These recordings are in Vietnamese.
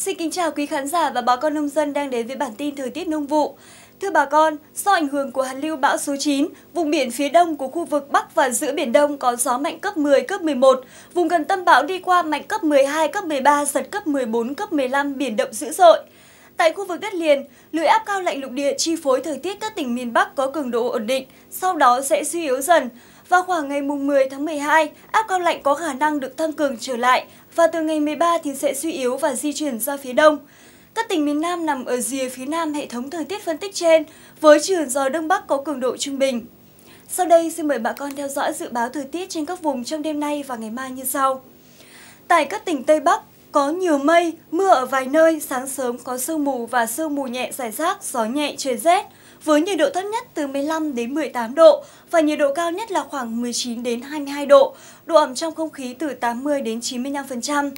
Xin kính chào quý khán giả và bà con nông dân đang đến với bản tin thời tiết nông vụ. Thưa bà con, do ảnh hưởng của hàn lưu bão số 9, vùng biển phía đông của khu vực Bắc và giữa Biển Đông có gió mạnh cấp 10, cấp 11. Vùng gần tâm bão đi qua mạnh cấp 12, cấp 13, giật cấp 14, cấp 15, biển động dữ dội. Tại khu vực đất liền, lưỡi áp cao lạnh lục địa chi phối thời tiết các tỉnh miền Bắc có cường độ ổn định, sau đó sẽ suy yếu dần. Vào khoảng ngày 10 tháng 12, áp cao lạnh có khả năng được tăng cường trở lại và từ ngày 13 thì sẽ suy yếu và di chuyển ra phía đông. Các tỉnh miền Nam nằm ở rìa phía nam hệ thống thời tiết phân tích trên, với trường gió Đông Bắc có cường độ trung bình. Sau đây, xin mời bà con theo dõi dự báo thời tiết trên các vùng trong đêm nay và ngày mai như sau. Tại các tỉnh Tây Bắc, có nhiều mây, mưa ở vài nơi, sáng sớm có sương mù và sương mù nhẹ rải rác, gió nhẹ trời rét. Với nhiệt độ thấp nhất từ 15 đến 18 độ và nhiệt độ cao nhất là khoảng 19 đến 22 độ, độ ẩm trong không khí từ 80 đến 95%.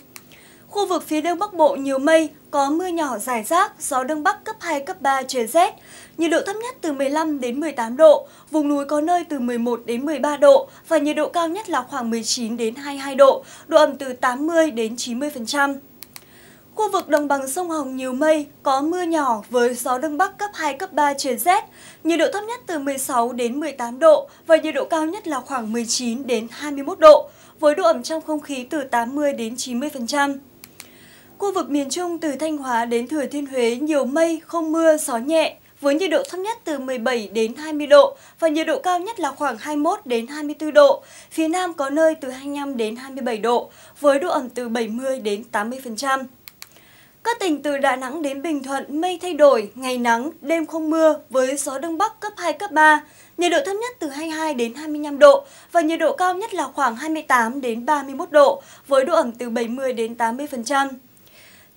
Khu vực phía đông bắc bộ nhiều mây, có mưa nhỏ rải rác, gió đông bắc cấp 2, cấp 3, trời rét. Nhiệt độ thấp nhất từ 15 đến 18 độ, vùng núi có nơi từ 11 đến 13 độ và nhiệt độ cao nhất là khoảng 19 đến 22 độ, độ ẩm từ 80 đến 90%. Khu vực đồng bằng sông Hồng nhiều mây, có mưa nhỏ với gió đông bắc cấp 2, cấp 3 trời rét. Nhiệt độ thấp nhất từ 16 đến 18 độ và nhiệt độ cao nhất là khoảng 19 đến 21 độ, với độ ẩm trong không khí từ 80 đến 90%. Khu vực miền Trung từ Thanh Hóa đến Thừa Thiên Huế nhiều mây, không mưa, gió nhẹ, với nhiệt độ thấp nhất từ 17 đến 20 độ và nhiệt độ cao nhất là khoảng 21 đến 24 độ. Phía Nam có nơi từ 25 đến 27 độ, với độ ẩm từ 70 đến 80%. Các tỉnh từ Đà Nẵng đến Bình Thuận mây thay đổi, ngày nắng, đêm không mưa với gió đông bắc cấp 2 cấp 3, nhiệt độ thấp nhất từ 22 đến 25 độ và nhiệt độ cao nhất là khoảng 28 đến 31 độ với độ ẩm từ 70 đến 80%.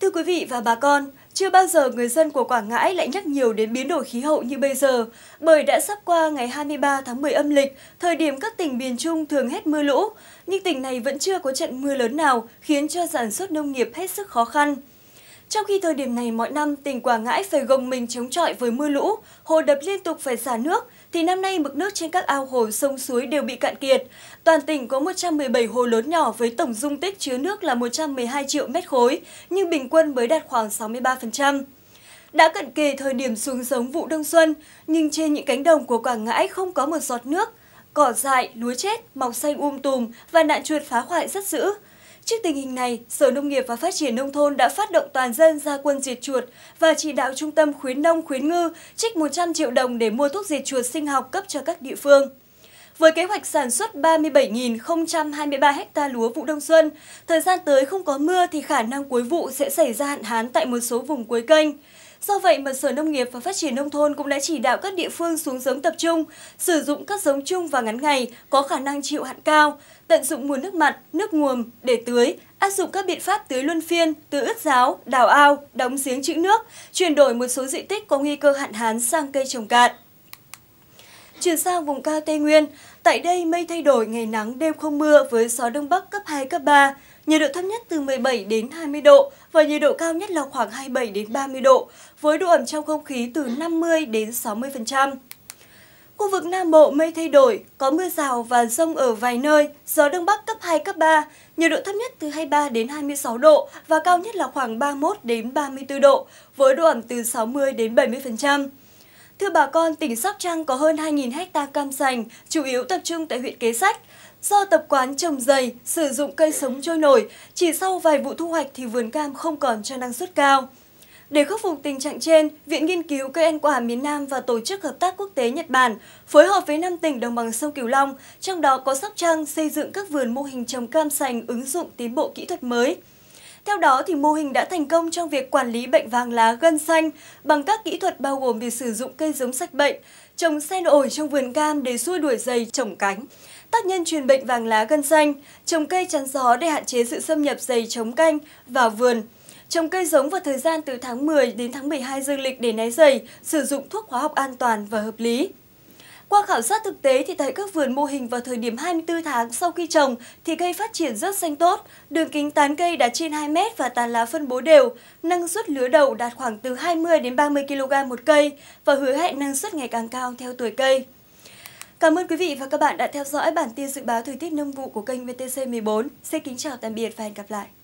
Thưa quý vị và bà con, chưa bao giờ người dân của Quảng Ngãi lại nhắc nhiều đến biến đổi khí hậu như bây giờ, bởi đã sắp qua ngày 23 tháng 10 âm lịch, thời điểm các tỉnh miền Trung thường hết mưa lũ, nhưng tỉnh này vẫn chưa có trận mưa lớn nào khiến cho sản xuất nông nghiệp hết sức khó khăn. Trong khi thời điểm này mọi năm, tỉnh Quảng Ngãi phải gồng mình chống chọi với mưa lũ, hồ đập liên tục phải xả nước, thì năm nay mực nước trên các ao hồ sông suối đều bị cạn kiệt. Toàn tỉnh có 117 hồ lớn nhỏ với tổng dung tích chứa nước là 112 triệu mét khối, nhưng bình quân mới đạt khoảng 63%. Đã cận kề thời điểm xuống giống vụ đông xuân, nhưng trên những cánh đồng của Quảng Ngãi không có một giọt nước. Cỏ dại, lúa chết, mọc xanh um tùm và nạn chuột phá hoại rất dữ. Trước tình hình này, Sở Nông nghiệp và Phát triển Nông thôn đã phát động toàn dân ra quân diệt chuột và chỉ đạo Trung tâm Khuyến Nông Khuyến Ngư trích 100 triệu đồng để mua thuốc diệt chuột sinh học cấp cho các địa phương. Với kế hoạch sản xuất 37.023 ha lúa vụ đông xuân, thời gian tới không có mưa thì khả năng cuối vụ sẽ xảy ra hạn hán tại một số vùng cuối kênh. Do vậy mà Sở Nông nghiệp và Phát triển Nông thôn cũng đã chỉ đạo các địa phương xuống giống tập trung, sử dụng các giống chung và ngắn ngày có khả năng chịu hạn cao, tận dụng nguồn nước mặt, nước nguồn để tưới, áp dụng các biện pháp tưới luân phiên, tưới ướt giáo, đào ao, đóng giếng trữ nước, chuyển đổi một số diện tích có nguy cơ hạn hán sang cây trồng cạn. Chuyển sang vùng cao Tây Nguyên, Tại đây, mây thay đổi, ngày nắng, đêm không mưa với gió đông bắc cấp 2, cấp 3. Nhiệt độ thấp nhất từ 17 đến 20 độ và nhiệt độ cao nhất là khoảng 27 đến 30 độ, với độ ẩm trong không khí từ 50 đến 60%. Khu vực Nam Bộ mây thay đổi, có mưa rào và rông ở vài nơi, gió Đông Bắc cấp 2, cấp 3, nhiệt độ thấp nhất từ 23 đến 26 độ và cao nhất là khoảng 31 đến 34 độ, với độ ẩm từ 60 đến 70%. Thưa bà con, tỉnh Sóc Trăng có hơn 2.000 hecta cam sành, chủ yếu tập trung tại huyện Kế Sách. Do tập quán trồng dày, sử dụng cây sống trôi nổi, chỉ sau vài vụ thu hoạch thì vườn cam không còn cho năng suất cao. Để khắc phục tình trạng trên, Viện Nghiên cứu Cây ăn quả miền Nam và Tổ chức Hợp tác Quốc tế Nhật Bản phối hợp với 5 tỉnh đồng bằng sông Cửu Long, trong đó có Sóc Trăng xây dựng các vườn mô hình trồng cam sành ứng dụng tiến bộ kỹ thuật mới – theo đó, thì mô hình đã thành công trong việc quản lý bệnh vàng lá gân xanh bằng các kỹ thuật bao gồm việc sử dụng cây giống sạch bệnh, trồng sen ổi trong vườn cam để xua đuổi dày trồng cánh, tác nhân truyền bệnh vàng lá gân xanh, trồng cây chắn gió để hạn chế sự xâm nhập dày chống canh vào vườn, trồng cây giống vào thời gian từ tháng 10 đến tháng 12 dương lịch để né dày, sử dụng thuốc hóa học an toàn và hợp lý. Qua khảo sát thực tế thì tại các vườn mô hình vào thời điểm 24 tháng sau khi trồng thì cây phát triển rất xanh tốt, đường kính tán cây đạt trên 2 mét và tán lá phân bố đều, năng suất lứa đầu đạt khoảng từ 20 đến 30 kg một cây và hứa hẹn năng suất ngày càng cao theo tuổi cây. Cảm ơn quý vị và các bạn đã theo dõi bản tin dự báo thời tiết nông vụ của kênh VTC14. Xin kính chào tạm biệt và hẹn gặp lại.